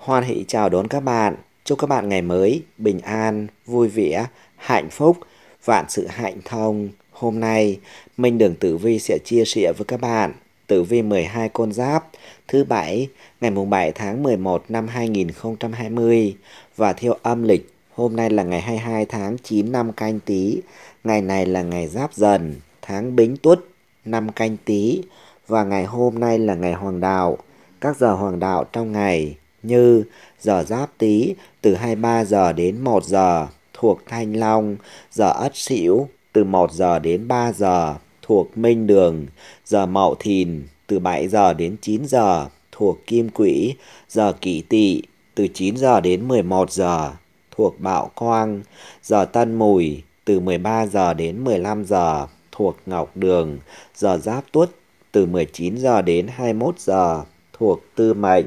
Hoan hỷ chào đón các bạn. Chúc các bạn ngày mới bình an, vui vẻ, hạnh phúc, vạn sự hạnh thông. Hôm nay, Minh Đường Tử Vi sẽ chia sẻ với các bạn Tử Vi 12 con giáp thứ bảy ngày mùng 7 tháng 11 năm 2020 và theo âm lịch hôm nay là ngày 22 tháng 9 năm canh tí. Ngày này là ngày giáp dần, tháng bính tuất năm canh tí và ngày hôm nay là ngày hoàng đạo. Các giờ hoàng đạo trong ngày như giờ giáp tý từ 23 giờ đến 1 giờ thuộc Thanh Long, giờ Ất Sửu từ 1 giờ đến 3 giờ thuộc Minh Đường, giờ Mậu Thìn từ 7 giờ đến 9 giờ thuộc Kim Quỹ, giờ Kỷ Tỵ từ 9 giờ đến 11 giờ thuộc Bạo Quang, giờ Tân Mùi từ 13 giờ đến 15 giờ thuộc Ngọc Đường, giờ Giáp Tuất từ 19 giờ đến 21 giờ thuộc Tư Mệnh.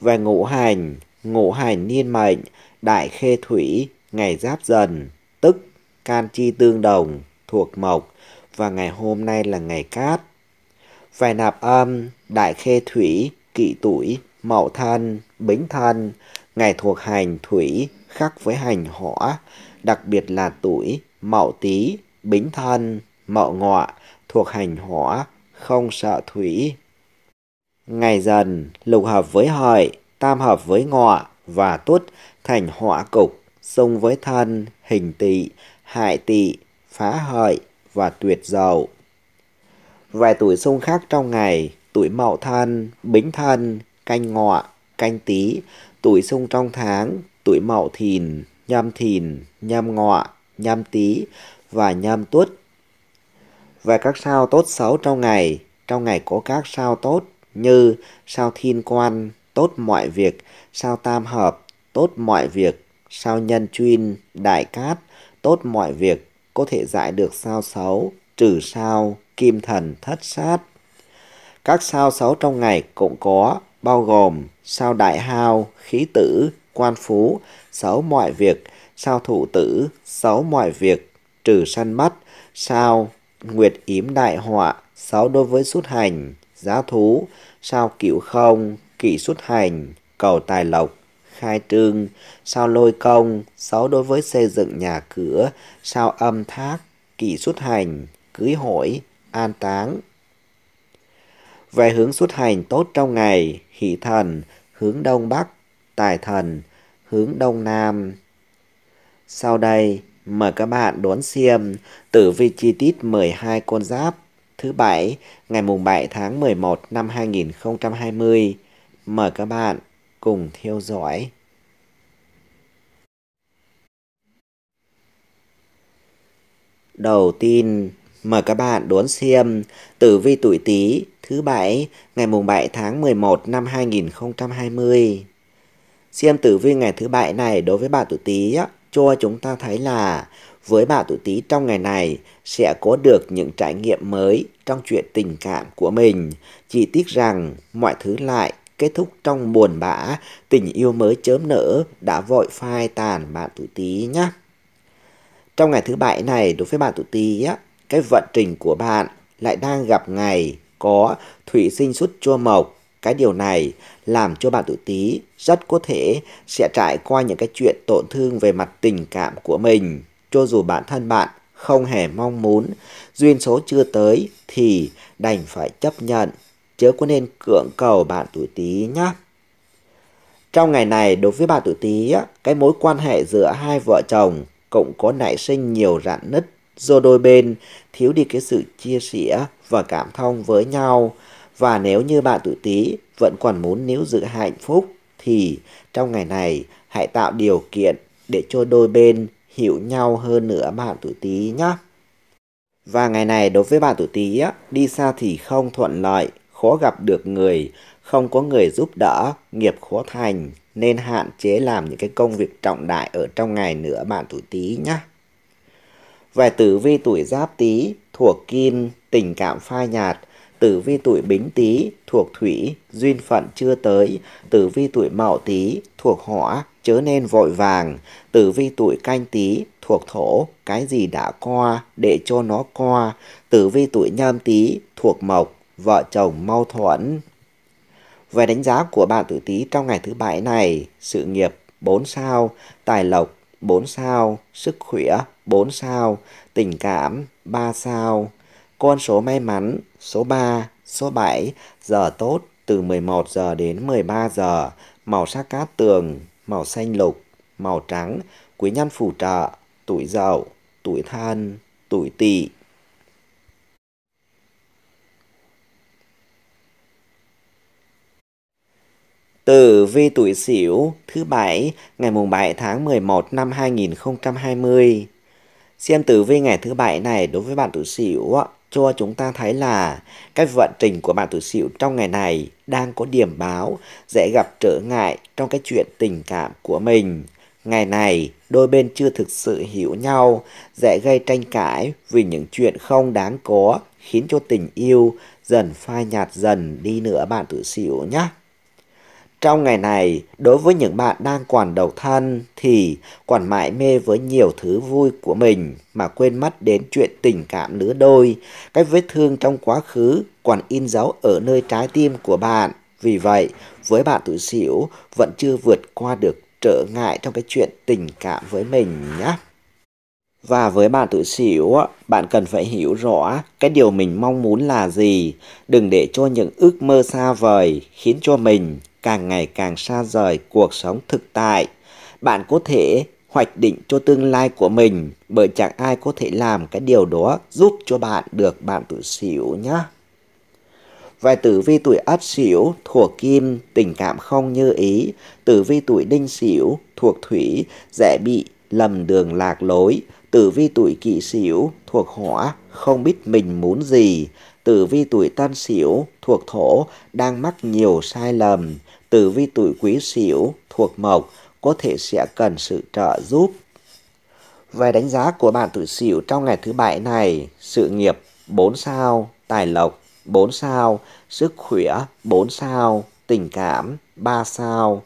Về ngũ hành, ngũ hành niên mệnh, đại khê thủy, ngày giáp dần, tức can chi tương đồng, thuộc mộc, và ngày hôm nay là ngày cát. Về nạp âm, đại khê thủy, kỵ tuổi, mậu thân, bính thân, ngày thuộc hành thủy, khắc với hành hỏa, đặc biệt là tuổi, mậu tý, bính thân, mậu ngọ, thuộc hành hỏa, không sợ thủy, Ngày dần, lục hợp với hợi, tam hợp với ngọ và tuất thành họa cục, xung với thân, hình tỵ, hại tỵ, phá hợi và tuyệt dậu. Vài tuổi xung khác trong ngày, tuổi mậu thân, bính thân, canh ngọ, canh tý, tuổi xung trong tháng, tuổi mậu thìn, nhâm thìn, nhâm ngọ, nhâm tý và nhâm tuất. Về các sao tốt xấu trong ngày, trong ngày có các sao tốt như sao thiên quan tốt mọi việc, sao tam hợp tốt mọi việc, sao nhân chuyên đại cát tốt mọi việc, có thể giải được sao xấu, trừ sao kim thần thất sát. Các sao xấu trong ngày cũng có, bao gồm sao đại hao, khí tử, quan phú, xấu mọi việc, sao thủ tử, xấu mọi việc, trừ săn mắt, sao nguyệt yếm đại họa, xấu đối với xuất hành, giá thú, sao cửu không, kỷ xuất hành, cầu tài lộc, khai trương, sao lôi công, xấu đối với xây dựng nhà cửa, sao âm thác, kỷ xuất hành, cưới hỏi, an táng. Về hướng xuất hành tốt trong ngày, hỷ thần, hướng đông bắc, tài thần, hướng đông nam. Sau đây, mời các bạn đón xem tử vi chi tiết 12 con giáp thứ Bảy ngày mùng 7 tháng 11 năm 2020. Mời các bạn cùng theo dõi. Đầu tiên, mời các bạn đón xem tử vi tuổi Tý thứ Bảy ngày mùng 7 tháng 11 năm 2020. Xem tử vi ngày thứ Bảy này đối với bà tuổi Tý cho chúng ta thấy là với bạn tuổi Tý trong ngày này sẽ có được những trải nghiệm mới trong chuyện tình cảm của mình. Chỉ tiếc rằng mọi thứ lại kết thúc trong buồn bã, tình yêu mới chớm nở đã vội phai tàn bạn tuổi Tý nhé. Trong ngày thứ bảy này đối với bạn tuổi Tý á, cái vận trình của bạn lại đang gặp ngày có thủy sinh xuất chua mộc cái điều này làm cho bạn tuổi Tý rất có thể sẽ trải qua những cái chuyện tổn thương về mặt tình cảm của mình cho dù bản thân bạn không hề mong muốn, duyên số chưa tới thì đành phải chấp nhận, chứ có nên cưỡng cầu bạn tuổi Tý nhé. Trong ngày này, đối với bạn tuổi Tý, cái mối quan hệ giữa hai vợ chồng cũng có nảy sinh nhiều rạn nứt do đôi bên thiếu đi cái sự chia sẻ và cảm thông với nhau. Và nếu như bạn tuổi Tý vẫn còn muốn níu giữ hạnh phúc thì trong ngày này hãy tạo điều kiện để cho đôi bên hiểu nhau hơn nữa bạn tuổi Tý nhé. Và ngày này đối với bạn tuổi Tý á, đi xa thì không thuận lợi, khó gặp được người, không có người giúp đỡ, nghiệp khó thành nên hạn chế làm những cái công việc trọng đại ở trong ngày nữa bạn tuổi Tý nhé. Về tử vi tuổi giáp Tý thuộc kim, tình cảm phai nhạt, tử vi tuổi bính tý thuộc thủy, duyên phận chưa tới, tử vi tuổi mậu tý thuộc hỏa, chớ nên vội vàng, tử vi tuổi canh tí thuộc thổ, cái gì đã qua để cho nó qua, tử vi tuổi nhâm tí thuộc mộc, vợ chồng mau thuẫn. Về đánh giá của bạn tử tí trong ngày thứ bảy này, sự nghiệp 4 sao, tài lộc 4 sao, sức khỏe 4 sao, tình cảm 3 sao. Con số may mắn số 3, số 7, giờ tốt từ 11 giờ đến 13 giờ, màu sắc cát tường màu xanh lục, màu trắng, quý nhân phù trợ, tuổi dậu, tuổi thân, tuổi tỵ. Tử vi tuổi Sửu thứ bảy ngày mùng 7 tháng 11 năm 2020. Xem tử vi ngày thứ bảy này đối với bạn tuổi Sửu cho chúng ta thấy là cái vận trình của bạn tuổi Sửu trong ngày này đang có điểm báo dễ gặp trở ngại trong cái chuyện tình cảm của mình. Ngày này, đôi bên chưa thực sự hiểu nhau, dễ gây tranh cãi vì những chuyện không đáng có, khiến cho tình yêu dần phai nhạt dần đi nữa bạn tuổi Sửu nhé. Trong ngày này, đối với những bạn đang quản độc thân thì quản mãi mê với nhiều thứ vui của mình mà quên mất đến chuyện tình cảm lứa đôi, cái vết thương trong quá khứ còn in dấu ở nơi trái tim của bạn. Vì vậy, với bạn tuổi xỉu vẫn chưa vượt qua được trở ngại trong cái chuyện tình cảm với mình nhé. Và với bạn tự xỉu, bạn cần phải hiểu rõ cái điều mình mong muốn là gì. Đừng để cho những ước mơ xa vời khiến cho mình càng ngày càng xa rời cuộc sống thực tại. Bạn có thể hoạch định cho tương lai của mình bởi chẳng ai có thể làm cái điều đó giúp cho bạn được bạn tự xỉu nhé. Vài tử vi tuổi ất xỉu thuộc kim, tình cảm không như ý. Tử vi tuổi đinh xỉu thuộc thủy, dễ bị lầm đường lạc lối. Tử vi tuổi kỷ xỉu thuộc hỏa, không biết mình muốn gì. Tử vi tuổi tân xỉu thuộc thổ đang mắc nhiều sai lầm tử vi tuổi quý sửu thuộc mộc có thể sẽ cần sự trợ giúp. Về đánh giá của bạn tuổi sửu trong ngày thứ bảy này, sự nghiệp 4 sao, tài lộc 4 sao, sức khỏe 4 sao, tình cảm 3 sao.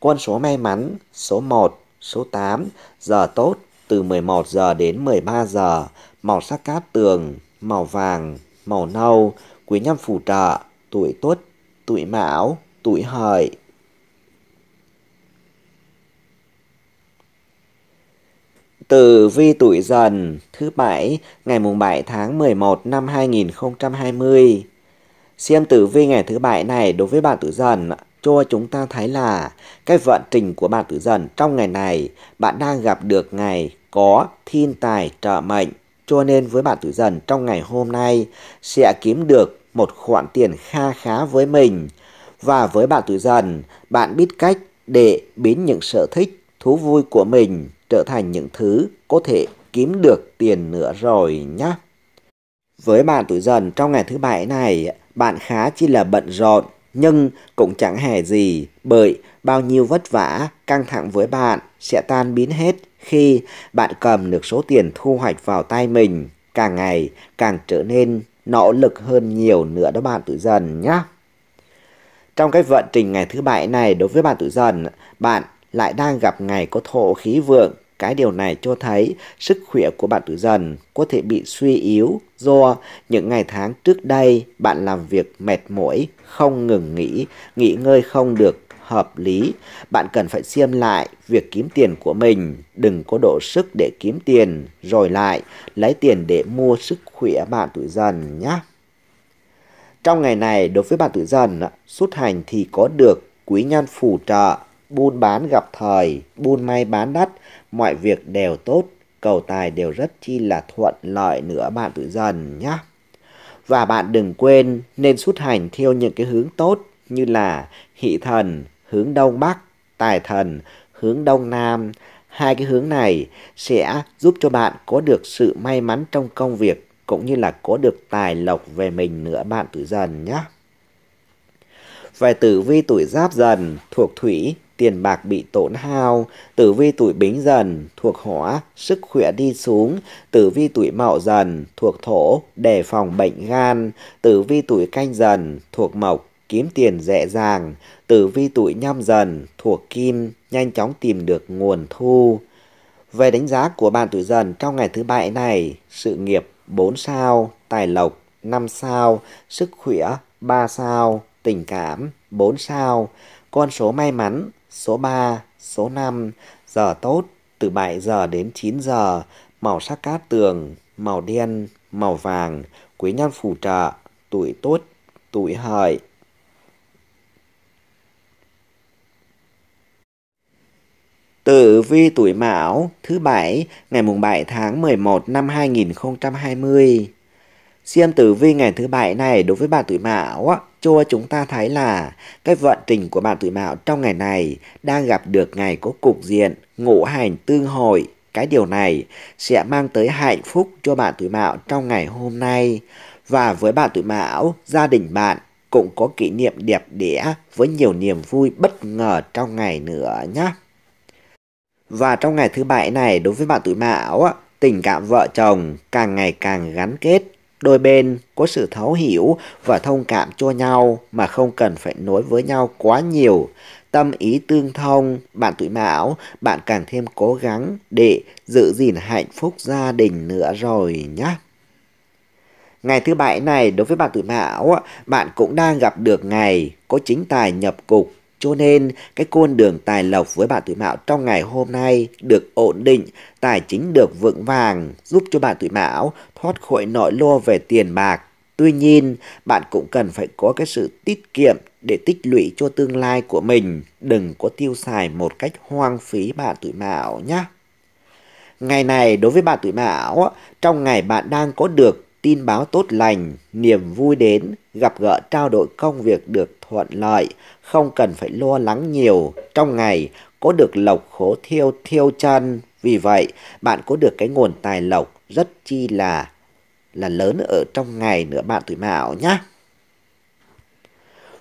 Con số may mắn số 1, số 8, giờ tốt từ 11 giờ đến 13 giờ, màu sắc cát tường, màu vàng, màu nâu, quý nhân phù trợ, tuổi tuất, tuổi mão, tuổi hợi từ vi tuổi dần thứ bảy ngày mùng 7 tháng 11 năm 2020. Xem tử vi ngày thứ bảy này đối với bạn tuổi dần cho chúng ta thấy là cái vận trình của bạn tuổi dần trong ngày này bạn đang gặp được ngày có thiên tài trợ mệnh cho nên với bạn tuổi dần trong ngày hôm nay sẽ kiếm được một khoản tiền kha khá với mình và với bạn tuổi dần, bạn biết cách để biến những sở thích, thú vui của mình trở thành những thứ có thể kiếm được tiền nữa rồi nhé. Với bạn tuổi dần trong ngày thứ bảy này, bạn khá chỉ là bận rộn, nhưng cũng chẳng hề gì bởi bao nhiêu vất vả, căng thẳng với bạn sẽ tan biến hết khi bạn cầm được số tiền thu hoạch vào tay mình càng ngày càng trở nên nỗ lực hơn nhiều nữa đó bạn tuổi dần nhé. Trong cái vận trình ngày thứ bảy này đối với bạn tuổi dần, bạn lại đang gặp ngày có thổ khí vượng. Cái điều này cho thấy sức khỏe của bạn tuổi dần có thể bị suy yếu do những ngày tháng trước đây bạn làm việc mệt mỏi, không ngừng nghỉ, nghỉ ngơi không được hợp lý. Bạn cần phải xem lại việc kiếm tiền của mình, đừng có độ sức để kiếm tiền rồi lại lấy tiền để mua sức khỏe bạn tuổi dần nhé. Trong ngày này, đối với bạn tử dần, xuất hành thì có được quý nhân phù trợ, buôn bán gặp thời, buôn may bán đắt, mọi việc đều tốt, cầu tài đều rất chi là thuận lợi nữa bạn tử dần nhé. Và bạn đừng quên nên xuất hành theo những cái hướng tốt như là hỷ thần, hướng đông bắc, tài thần, hướng đông nam. Hai cái hướng này sẽ giúp cho bạn có được sự may mắn trong công việc cũng như là có được tài lộc về mình nữa bạn tuổi dần nhé. Về tử vi tuổi giáp dần thuộc thủy, tiền bạc bị tổn hao, tử vi tuổi bính dần thuộc hỏa, sức khỏe đi xuống, tử vi tuổi mậu dần thuộc thổ, đề phòng bệnh gan, tử vi tuổi canh dần thuộc mộc, kiếm tiền dễ dàng, tử vi tuổi nhâm dần thuộc kim, nhanh chóng tìm được nguồn thu. Về đánh giá của bạn tuổi dần trong ngày thứ bảy này, sự nghiệp 4 sao, tài lộc 5 sao, sức khỏe 3 sao, tình cảm 4 sao, con số may mắn số 3, số 5, giờ tốt từ 7 giờ đến 9 giờ, màu sắc cát tường, màu đen, màu vàng, quý nhân phù trợ, tuổi tốt, tuổi hợi, Tử vi tuổi Mão thứ Bảy ngày mùng 7 tháng 11 năm 2020. Xem tử vi ngày thứ Bảy này đối với bạn tuổi Mão cho chúng ta thấy là cái vận trình của bạn tuổi Mão trong ngày này đang gặp được ngày có cục diện ngũ hành tương hội. Cái điều này sẽ mang tới hạnh phúc cho bạn tuổi Mão trong ngày hôm nay. Và với bạn tuổi Mão, gia đình bạn cũng có kỷ niệm đẹp đẽ với nhiều niềm vui bất ngờ trong ngày nữa nhé. Và trong ngày thứ bảy này đối với bạn tuổi mão tình cảm vợ chồng càng ngày càng gắn kết. Đôi bên có sự thấu hiểu và thông cảm cho nhau mà không cần phải nối với nhau quá nhiều. Tâm ý tương thông, bạn tuổi mão, bạn càng thêm cố gắng để giữ gìn hạnh phúc gia đình nữa rồi nhé. Ngày thứ bảy này đối với bạn tuổi mão, bạn cũng đang gặp được ngày có chính tài nhập cục cho nên, cái con đường tài lộc với bạn tuổi mão trong ngày hôm nay được ổn định, tài chính được vững vàng, giúp cho bạn tuổi mão thoát khỏi nỗi lo về tiền bạc. Tuy nhiên, bạn cũng cần phải có cái sự tiết kiệm để tích lũy cho tương lai của mình. Đừng có tiêu xài một cách hoang phí bạn tuổi mão nhé. Ngày này đối với bạn tuổi mão, trong ngày bạn đang có được tin báo tốt lành, niềm vui đến, gặp gỡ trao đổi công việc được thuận lợi, không cần phải lo lắng nhiều. Trong ngày, có được lộc khổ thiêu thiêu chân. Vì vậy, bạn có được cái nguồn tài lộc rất chi là là lớn ở trong ngày nữa bạn tuổi mão nhé.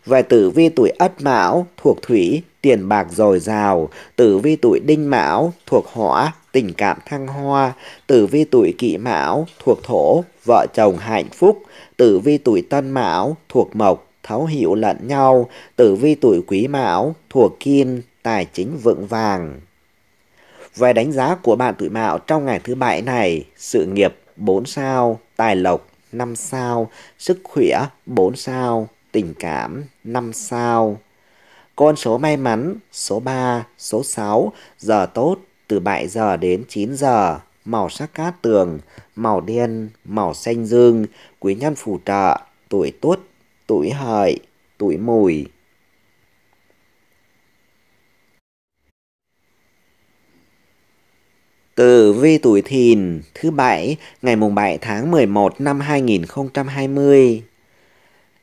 Về tử vi tuổi ất mão thuộc thủy, tiền bạc dồi dào. Tử vi tuổi đinh mão thuộc hỏa, tình cảm thăng hoa. Tử vi tuổi kỷ mão thuộc thổ, vợ chồng hạnh phúc. Tử vi tuổi tân mão thuộc mộc, thấu hiểu lẫn nhau, tử vi tuổi quý mão, thuộc kim, tài chính vững vàng. Về đánh giá của bạn tuổi mão trong ngày thứ bảy này, sự nghiệp 4 sao, tài lộc 5 sao, sức khỏe 4 sao, tình cảm 5 sao. Con số may mắn số 3, số 6, giờ tốt từ 7 giờ đến 9 giờ, màu sắc cát tường, màu đen, màu xanh dương, quý nhân phù trợ, tuổi tốt tuổi hợi, tuổi mùi. Từ vi tuổi thìn thứ bảy ngày mùng 7 tháng 11 năm 2020.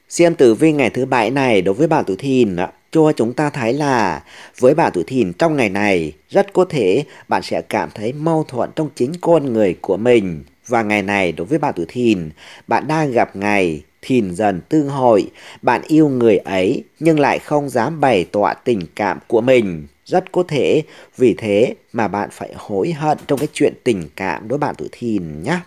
Xem tử vi ngày thứ bảy này đối với bạn tuổi thìn cho chúng ta thấy là với bạn tuổi thìn trong ngày này rất có thể bạn sẽ cảm thấy mâu thuẫn trong chính con người của mình và ngày này đối với bạn tuổi thìn bạn đang gặp ngày thìn dần tương hội, bạn yêu người ấy nhưng lại không dám bày tỏ tình cảm của mình. Rất có thể vì thế mà bạn phải hối hận trong cái chuyện tình cảm đối bạn tuổi thìn nhé.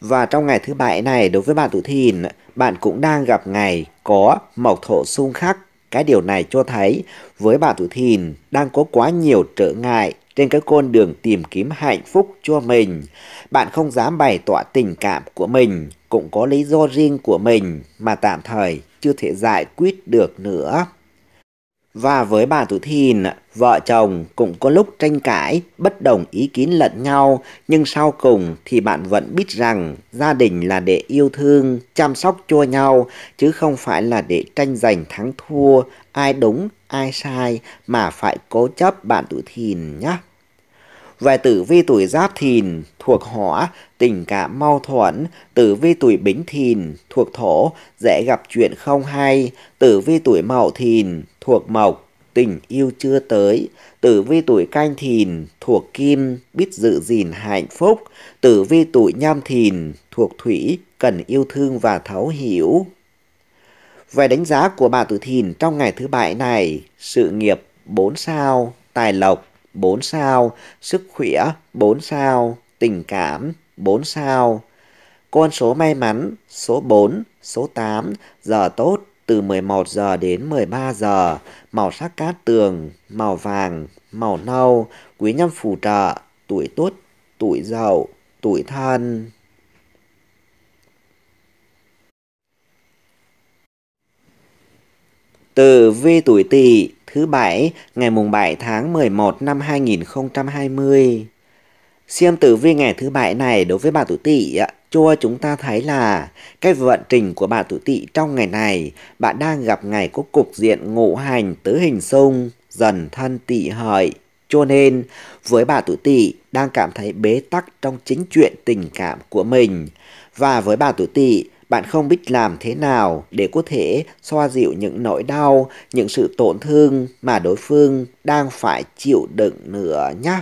Và trong ngày thứ bảy này đối với bạn tuổi thìn, bạn cũng đang gặp ngày có mộc thổ xung khắc. Cái điều này cho thấy với bạn tuổi thìn đang có quá nhiều trở ngại trên cái con đường tìm kiếm hạnh phúc cho mình. Bạn không dám bày tỏ tình cảm của mình, cũng có lý do riêng của mình mà tạm thời chưa thể giải quyết được nữa. Và với bà tuổi Thìn, vợ chồng cũng có lúc tranh cãi, bất đồng ý kiến lẫn nhau, nhưng sau cùng thì bạn vẫn biết rằng gia đình là để yêu thương, chăm sóc cho nhau, chứ không phải là để tranh giành thắng thua, ai đúng, ai sai, mà phải cố chấp bạn tuổi Thìn nhé. Về tử vi tuổi giáp thìn thuộc hỏa, tình cảm mau thuẫn, tử vi tuổi bính thìn thuộc thổ, dễ gặp chuyện không hay, tử vi tuổi mậu thìn thuộc mộc, tình yêu chưa tới, tử vi tuổi canh thìn, thuộc kim, biết giữ gìn hạnh phúc, tử vi tuổi nhâm thìn, thuộc thủy, cần yêu thương và thấu hiểu. Về đánh giá của bà tuổi thìn trong ngày thứ bảy này, sự nghiệp 4 sao, tài lộc 4 sao, sức khỏe 4 sao, tình cảm 4 sao. Con số may mắn số 4, số 8, giờ tốt từ 11 giờ đến 13 giờ, màu sắc cát tường, màu vàng, màu nâu, quý nhân phù trợ, tuổi tuất, tuổi giàu tuổi thân. Từ vi tuổi tỵ thứ bảy ngày mùng 7 tháng 11 năm 2020. Xem tử vi ngày thứ bảy này đối với bà tuổi tỵ ạ cho chúng ta thấy là cái vận trình của bạn tuổi tỵ trong ngày này, bạn đang gặp ngày có cục diện ngộ hành tứ hình xung, dần thân tỵ hợi. Cho nên, với bà tuổi tỵ đang cảm thấy bế tắc trong chính chuyện tình cảm của mình. Và với bà tuổi tỵ, bạn không biết làm thế nào để có thể xoa dịu những nỗi đau, những sự tổn thương mà đối phương đang phải chịu đựng nữa nhé.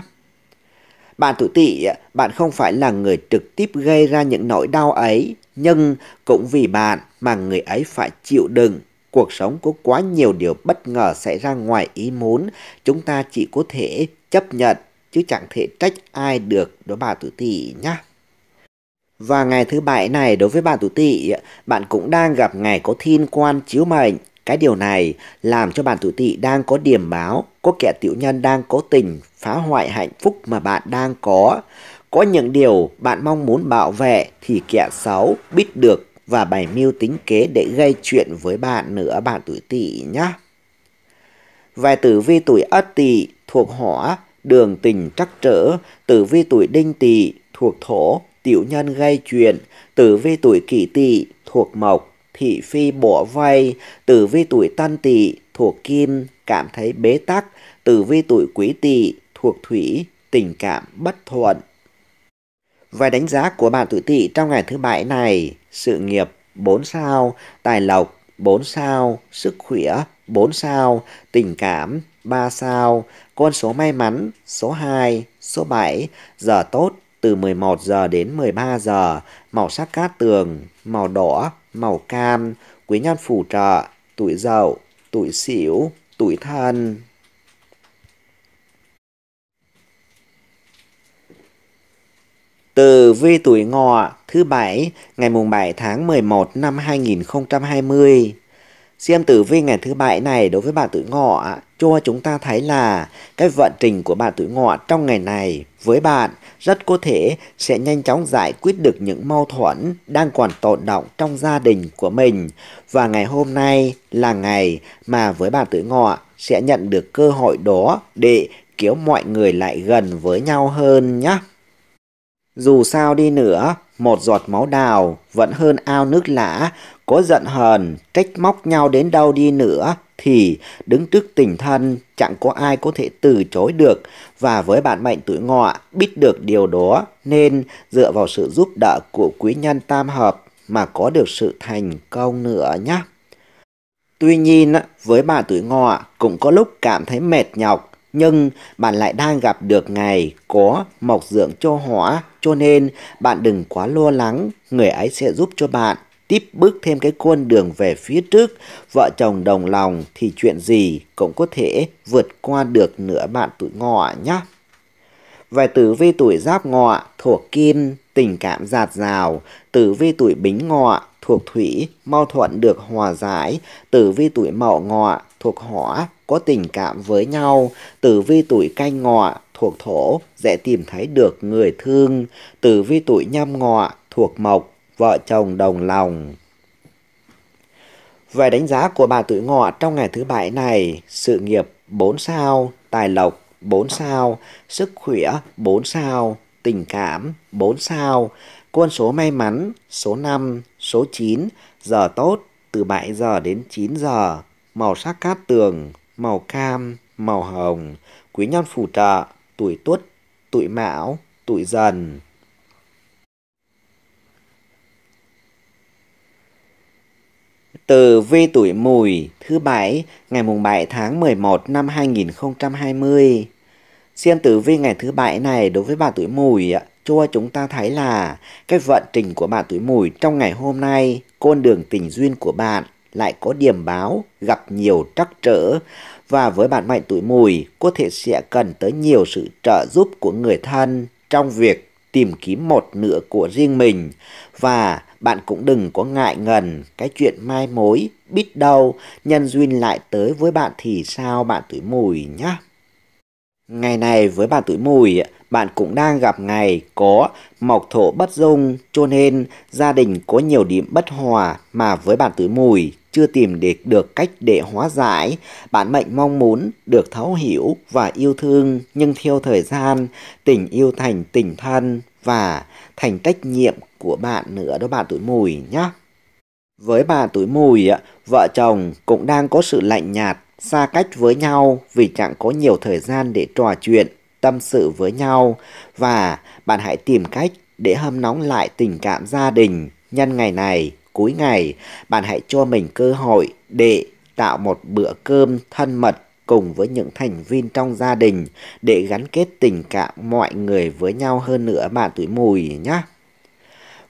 Bạn tuổi tỵ bạn không phải là người trực tiếp gây ra những nỗi đau ấy, nhưng cũng vì bạn mà người ấy phải chịu đựng. Cuộc sống có quá nhiều điều bất ngờ xảy ra ngoài ý muốn, chúng ta chỉ có thể chấp nhận, chứ chẳng thể trách ai được đối bà tuổi tỵ nhé. Và ngày thứ bảy này đối với bà tuổi tỵ, bạn cũng đang gặp ngày có thiên quan chiếu mệnh, cái điều này làm cho bạn tự tị đang có điểm báo, có kẻ tiểu nhân đang cố tình phá hoại hạnh phúc mà bạn đang có. Có những điều bạn mong muốn bảo vệ thì kẻ xấu biết được và bày mưu tính kế để gây chuyện với bạn nữa bạn tuổi tỵ nhé. Về tử vi tuổi ất tỵ thuộc hỏa, đường tình trắc trở, tử vi tuổi đinh tỵ thuộc thổ, tiểu nhân gây chuyện, tử vi tuổi kỷ tỵ thuộc mộc, thị phi bỏ vay, tử vi tuổi tân tỵ thuộc kim, cảm thấy bế tắc, tử vi tuổi quý tỵ thuộc thủy, tình cảm bất thuận. Vài đánh giá của bạn tuổi tỵ trong ngày thứ bảy này, sự nghiệp 4 sao, tài lộc 4 sao, sức khỏe 4 sao, tình cảm 3 sao, con số may mắn số 2, số 7, giờ tốt từ 11 giờ đến 13 giờ, màu sắc cát tường, màu đỏ, màu cam, quý nhân phù trợ, tuổi dậu, tuổi sửu, tuổi thân. Từ vi tuổi ngọ thứ bảy ngày mùng 7 tháng 11 năm 2020 Xem tử vi ngày thứ bảy này đối với bạn tuổi ngọ cho chúng ta thấy là cái vận trình của bạn tuổi ngọ trong ngày này với bạn rất có thể sẽ nhanh chóng giải quyết được những mâu thuẫn đang còn tồn động trong gia đình của mình và ngày hôm nay là ngày mà với bạn tuổi ngọ sẽ nhận được cơ hội đó để kéo mọi người lại gần với nhau hơn nhé. Dù sao đi nữa, một giọt máu đào vẫn hơn ao nước lã, có giận hờn, trách móc nhau đến đâu đi nữa thì đứng trước tình thân chẳng có ai có thể từ chối được và với bạn mệnh tuổi ngọ biết được điều đó nên dựa vào sự giúp đỡ của quý nhân tam hợp mà có được sự thành công nữa nhé. Tuy nhiên với bà tuổi ngọ cũng có lúc cảm thấy mệt nhọc nhưng bạn lại đang gặp được ngày có mộc dưỡng cho hỏa cho nên bạn đừng quá lo lắng, người ấy sẽ giúp cho bạn tiếp bước thêm cái con đường về phía trước, vợ chồng đồng lòng thì chuyện gì cũng có thể vượt qua được nửa bạn tuổi ngọ nhé. Về tử vi tuổi giáp ngọ thuộc kim, tình cảm giạt rào, tử vi tuổi bính ngọ thuộc thủy, mau thuận được hòa giải, tử vi tuổi mậu ngọ thuộc hỏa có tình cảm với nhau, tử vi tuổi canh ngọ thuộc thổ dễ tìm thấy được người thương, tử vi tuổi nhâm ngọ thuộc mộc, vợ chồng đồng lòng. Về đánh giá của bà tuổi ngọ trong ngày thứ bảy này, sự nghiệp 4 sao, tài lộc 4 sao, sức khỏe 4 sao, tình cảm 4 sao, quân số may mắn số 5, số 9, giờ tốt từ 7 giờ đến 9 giờ màu sắc cát tường, màu cam, màu hồng, quý nhân phù trợ, tuổi tuất, tuổi mão, tuổi dần. Từ vi tuổi mùi thứ bảy ngày mùng 7 tháng 11 năm 2020. Xem tử vi ngày thứ bảy này đối với bà tuổi mùi ạ cho chúng ta thấy là cái vận trình của bạn tuổi mùi trong ngày hôm nay, con đường tình duyên của bạn lại có điểm báo gặp nhiều trắc trở và với bạn mạnh tuổi mùi có thể sẽ cần tới nhiều sự trợ giúp của người thân trong việc tìm kiếm một nửa của riêng mình và bạn cũng đừng có ngại ngần cái chuyện mai mối biết đâu nhân duyên lại tới với bạn thì sao bạn tuổi mùi nhá ngày này với bạn tuổi mùi bạn cũng đang gặp ngày có mộc thổ bất dung, cho nên gia đình có nhiều điểm bất hòa mà với bạn tứ mùi chưa tìm để được cách để hóa giải. Bạn mệnh mong muốn được thấu hiểu và yêu thương nhưng theo thời gian tình yêu thành tình thân và thành trách nhiệm của bạn nữa đó bạn tuổi mùi nhé. Với bà tuổi mùi, vợ chồng cũng đang có sự lạnh nhạt, xa cách với nhau vì chẳng có nhiều thời gian để trò chuyện tâm sự với nhau và bạn hãy tìm cách để hâm nóng lại tình cảm gia đình nhân ngày này cuối ngày bạn hãy cho mình cơ hội để tạo một bữa cơm thân mật cùng với những thành viên trong gia đình để gắn kết tình cảm mọi người với nhau hơn nữa bạn tuổi mùi nhé.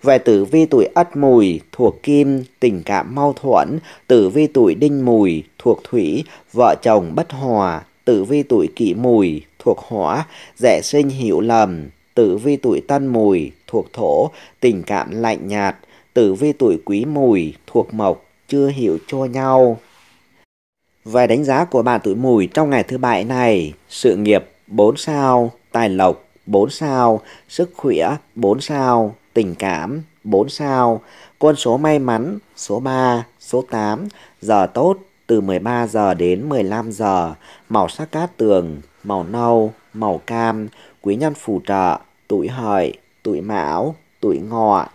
Về tử vi tuổi ất mùi thuộc kim, tình cảm mâu thuẫn, tử vi tuổi đinh mùi thuộc thủy, vợ chồng bất hòa, tử vi tuổi kỷ mùi thuộc hỏa, dễ sinh hiểu lầm, tử vi tuổi tân mùi, thuộc thổ, tình cảm lạnh nhạt, tử vi tuổi quý mùi, thuộc mộc, chưa hiểu cho nhau. Về đánh giá của bạn tuổi mùi trong ngày thứ bảy này, sự nghiệp 4 sao, tài lộc 4 sao, sức khỏe 4 sao, tình cảm 4 sao, con số may mắn số 3, số 8, giờ tốt từ 13 giờ đến 15 giờ, màu sắc cát tường màu nâu, màu cam, quý nhân phù trợ, tuổi hợi, tuổi mão, tuổi ngọ.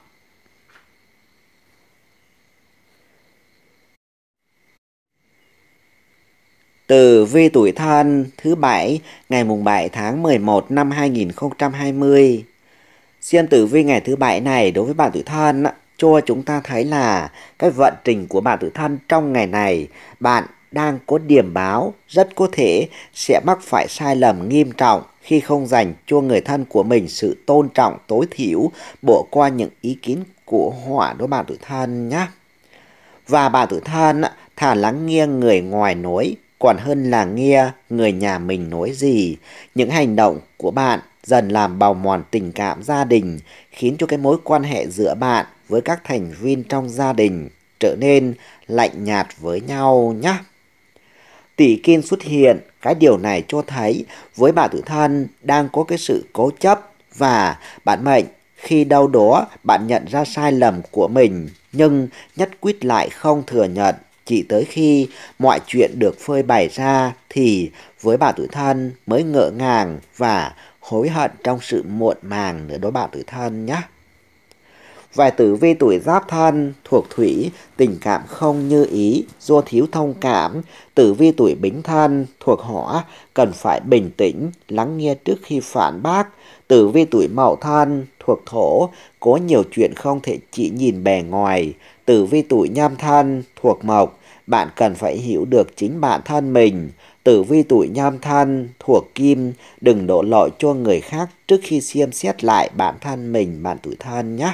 Từ vi tuổi thân thứ bảy ngày mùng 7 tháng 11 năm 2020. Xem tử vi ngày thứ bảy này đối với bạn tuổi thân cho chúng ta thấy là cái vận trình của bạn tuổi thân trong ngày này bạn đang có điểm báo rất có thể sẽ mắc phải sai lầm nghiêm trọng khi không dành cho người thân của mình sự tôn trọng tối thiểu bỏ qua những ý kiến của họa đối bạn tự thân nhé. Và bạn tự thân thà lắng nghe người ngoài nói còn hơn là nghe người nhà mình nói gì. Những hành động của bạn dần làm bào mòn tình cảm gia đình, khiến cho cái mối quan hệ giữa bạn với các thành viên trong gia đình trở nên lạnh nhạt với nhau nhé. Tỷ kim xuất hiện, cái điều này cho thấy với bạn tự thân đang có cái sự cố chấp và bạn mệnh khi đau đó bạn nhận ra sai lầm của mình nhưng nhất quyết lại không thừa nhận chỉ tới khi mọi chuyện được phơi bày ra thì với bạn tự thân mới ngỡ ngàng và hối hận trong sự muộn màng nữa đó bạn tự thân nhé Vài tử vi tuổi giáp thân thuộc thủy, tình cảm không như ý, do thiếu thông cảm. Tử vi tuổi bính thân thuộc hỏa, cần phải bình tĩnh, lắng nghe trước khi phản bác. Tử vi tuổi mậu thân thuộc thổ, có nhiều chuyện không thể chỉ nhìn bề ngoài. Tử vi tuổi nhâm thân thuộc mộc, bạn cần phải hiểu được chính bản thân mình. Tử vi tuổi nhâm thân thuộc kim, đừng đổ lỗi cho người khác trước khi xem xét lại bản thân mình, bạn tuổi thân nhé.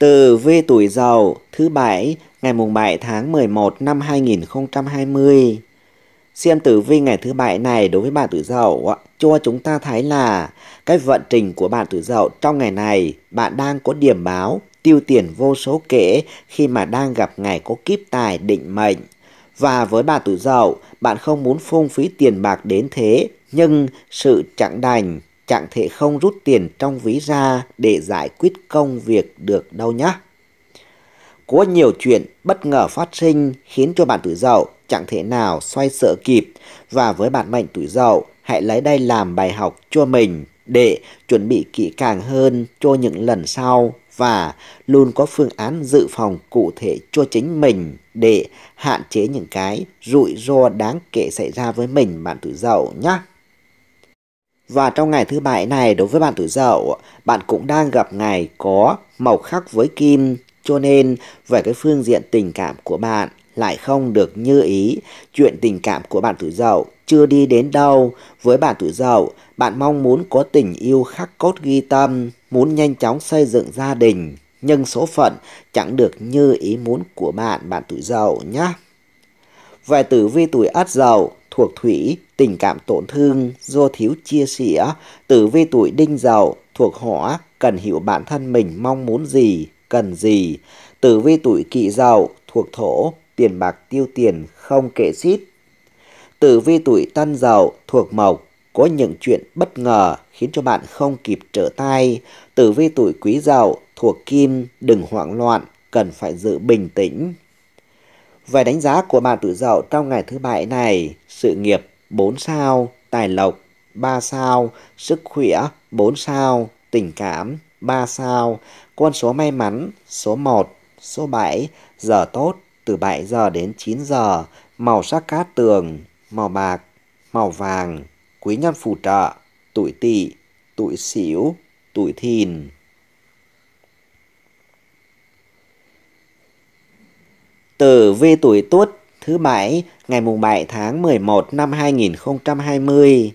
Từ vi tuổi dậu thứ bảy ngày mùng 7 tháng 11 năm 2020. Xem tử vi ngày thứ bảy này đối với bạn tuổi dậu cho chúng ta thấy là cái vận trình của bạn tuổi dậu trong ngày này bạn đang có điểm báo tiêu tiền vô số kể khi mà đang gặp ngày có kiếp tài định mệnh. Và với bà tuổi dậu, bạn không muốn phung phí tiền bạc đến thế, nhưng sự chẳng đành chẳng thể không rút tiền trong ví ra để giải quyết công việc được đâu nhá. Có nhiều chuyện bất ngờ phát sinh khiến cho bạn tuổi dậu chẳng thể nào xoay sở kịp và với bạn mệnh tuổi dậu hãy lấy đây làm bài học cho mình để chuẩn bị kỹ càng hơn cho những lần sau và luôn có phương án dự phòng cụ thể cho chính mình để hạn chế những cái rủi ro đáng kể xảy ra với mình bạn tuổi dậu nhé. Và trong ngày thứ bảy này đối với bạn tuổi dậu, bạn cũng đang gặp ngày có màu khắc với kim, cho nên về cái phương diện tình cảm của bạn lại không được như ý. Chuyện tình cảm của bạn tuổi dậu chưa đi đến đâu. Với bạn tuổi dậu, bạn mong muốn có tình yêu khắc cốt ghi tâm, muốn nhanh chóng xây dựng gia đình, nhưng số phận chẳng được như ý muốn của bạn bạn tuổi dậu nhé. Về tử vi tuổi ất dậu, thuộc thủy, tình cảm tổn thương do thiếu chia sẻ, tử vi tuổi đinh dậu thuộc hỏa, cần hiểu bản thân mình mong muốn gì, cần gì. Tử vi tuổi kỵ dậu thuộc thổ, tiền bạc tiêu tiền không kệ xít. Tử vi tuổi tân dậu thuộc mộc, có những chuyện bất ngờ khiến cho bạn không kịp trở tay. Tử vi tuổi quý dậu thuộc kim, đừng hoảng loạn, cần phải giữ bình tĩnh về đánh giá của bạn tự dậu trong ngày thứ bảy này, sự nghiệp 4 sao, tài lộc 3 sao, sức khỏe 4 sao, tình cảm 3 sao, con số may mắn số 1, số 7, giờ tốt từ 7 giờ đến 9 giờ, màu sắc cát tường, màu bạc, màu vàng, quý nhân phù trợ, tuổi tỵ, tuổi xỉu, tuổi thìn. tử vi tuổi Tuất thứ bảy ngày mùng 7 tháng 11 năm 2020.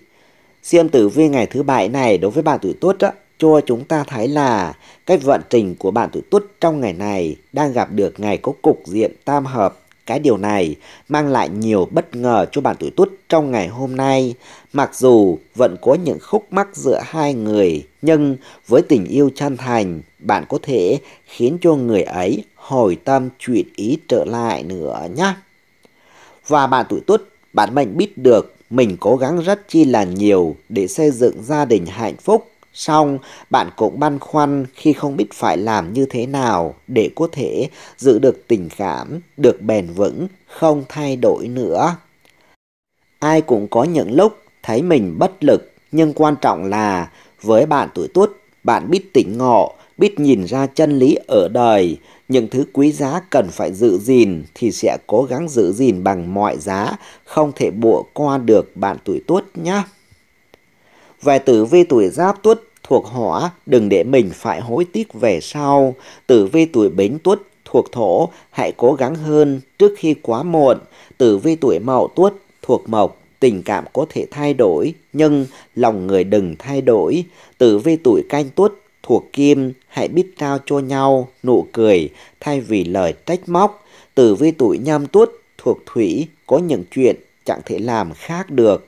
Xem tử vi ngày thứ bảy này đối với bạn tuổi Tuất á, cho chúng ta thấy là cách vận trình của bạn tuổi Tuất trong ngày này đang gặp được ngày có cục diện tam hợp. Cái điều này mang lại nhiều bất ngờ cho bạn tuổi Tuất trong ngày hôm nay. Mặc dù vẫn có những khúc mắc giữa hai người, nhưng với tình yêu chân thành, bạn có thể khiến cho người ấy hồi tâm chuyện ý trở lại nữa nhá. Và bạn tuổi tuất, bạn mệnh biết được mình cố gắng rất chi là nhiều để xây dựng gia đình hạnh phúc. Xong, bạn cũng băn khoăn khi không biết phải làm như thế nào để có thể giữ được tình cảm, được bền vững, không thay đổi nữa. Ai cũng có những lúc thấy mình bất lực, nhưng quan trọng là với bạn tuổi tuất, bạn biết tỉnh ngộ biết nhìn ra chân lý ở đời, những thứ quý giá cần phải giữ gìn thì sẽ cố gắng giữ gìn bằng mọi giá, không thể bụa qua được bạn tuổi tuất nhé. Về tử vi tuổi giáp tuất thuộc hỏa, đừng để mình phải hối tiếc về sau. Tử vi tuổi bính tuất thuộc thổ, hãy cố gắng hơn trước khi quá muộn. Tử vi tuổi mậu tuất thuộc mộc, tình cảm có thể thay đổi, nhưng lòng người đừng thay đổi. Tử vi tuổi canh tuất Thuộc Kim hãy biết trao cho nhau nụ cười thay vì lời trách móc. Từ vi tuổi nhâm tuất thuộc Thủy có những chuyện chẳng thể làm khác được.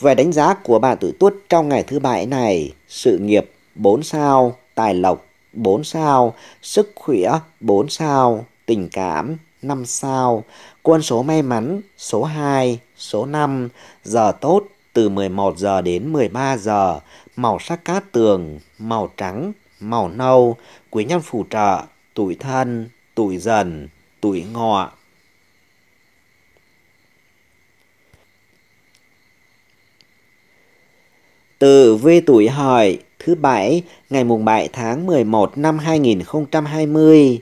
Về đánh giá của bạn tuổi tuất trong ngày thứ bảy này, sự nghiệp 4 sao, tài lộc 4 sao, sức khỏe 4 sao, tình cảm 5 sao, quân số may mắn số 2, số 5, giờ tốt từ 11 giờ đến 13 giờ, màu sắc cá tường, màu trắng, màu nâu, quý nhân phù trợ, tuổi thân, tuổi dần, tuổi ngọ. Từ vi tuổi hợi thứ bảy ngày mùng 7 tháng 11 năm 2020.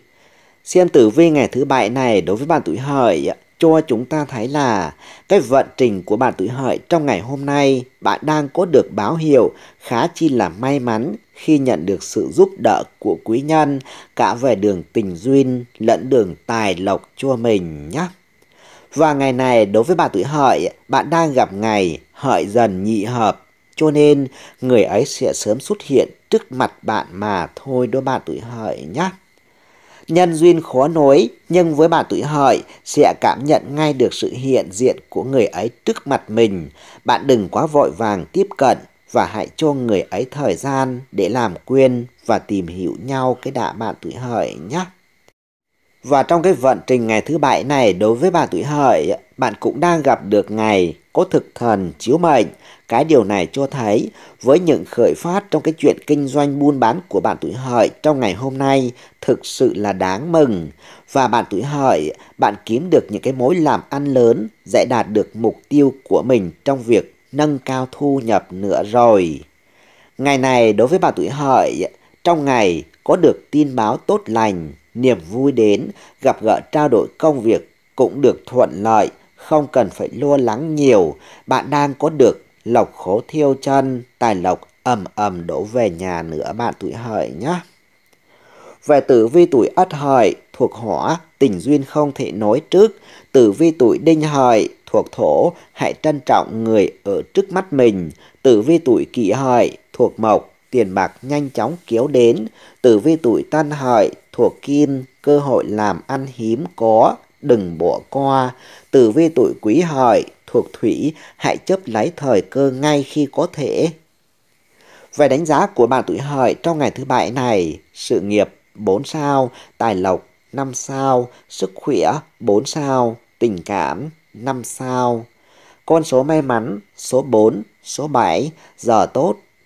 Xem tử vi ngày thứ bảy này đối với bạn tuổi hợi cho chúng ta thấy là cái vận trình của bạn tuổi hợi trong ngày hôm nay bạn đang có được báo hiệu khá chi là may mắn khi nhận được sự giúp đỡ của quý nhân cả về đường tình duyên lẫn đường tài lộc cho mình nhé. Và ngày này đối với bạn tuổi hợi, bạn đang gặp ngày hợi dần nhị hợp, cho nên người ấy sẽ sớm xuất hiện trước mặt bạn mà thôi đối bạn tuổi hợi nhé. Nhân duyên khó nối, nhưng với bạn tuổi hợi sẽ cảm nhận ngay được sự hiện diện của người ấy trước mặt mình. Bạn đừng quá vội vàng tiếp cận và hãy cho người ấy thời gian để làm quên và tìm hiểu nhau cái đạ bạn tuổi hợi nhé. Và trong cái vận trình ngày thứ bảy này đối với bà tuổi hợi, bạn cũng đang gặp được ngày có thực thần chiếu mệnh. Cái điều này cho thấy với những khởi phát trong cái chuyện kinh doanh buôn bán của bạn tuổi hợi trong ngày hôm nay thực sự là đáng mừng. Và bạn tuổi hợi, bạn kiếm được những cái mối làm ăn lớn dễ đạt được mục tiêu của mình trong việc nâng cao thu nhập nữa rồi. Ngày này đối với bà tuổi hợi, trong ngày có được tin báo tốt lành niềm vui đến, gặp gỡ trao đổi công việc cũng được thuận lợi, không cần phải lo lắng nhiều, bạn đang có được lộc khổ thiêu chân, tài lộc ầm ầm đổ về nhà nữa bạn tuổi hợi nhé. Về tử vi tuổi ất hợi thuộc hỏa, tình duyên không thể nói trước. Tử vi tuổi đinh hợi thuộc thổ, hãy trân trọng người ở trước mắt mình. Tử vi tuổi kỷ hợi thuộc mộc, tiền bạc nhanh chóng kéo đến, tử vi tuổi tân hợi, thuộc kim, cơ hội làm ăn hiếm có, đừng bỏ qua. Tử vi tuổi quý hợi, thuộc thủy, hãy chấp lấy thời cơ ngay khi có thể. Về đánh giá của bạn tuổi hợi trong ngày thứ bảy này, sự nghiệp 4 sao, tài lộc 5 sao, sức khỏe 4 sao, tình cảm 5 sao. Con số may mắn số 4, số 7, giờ tốt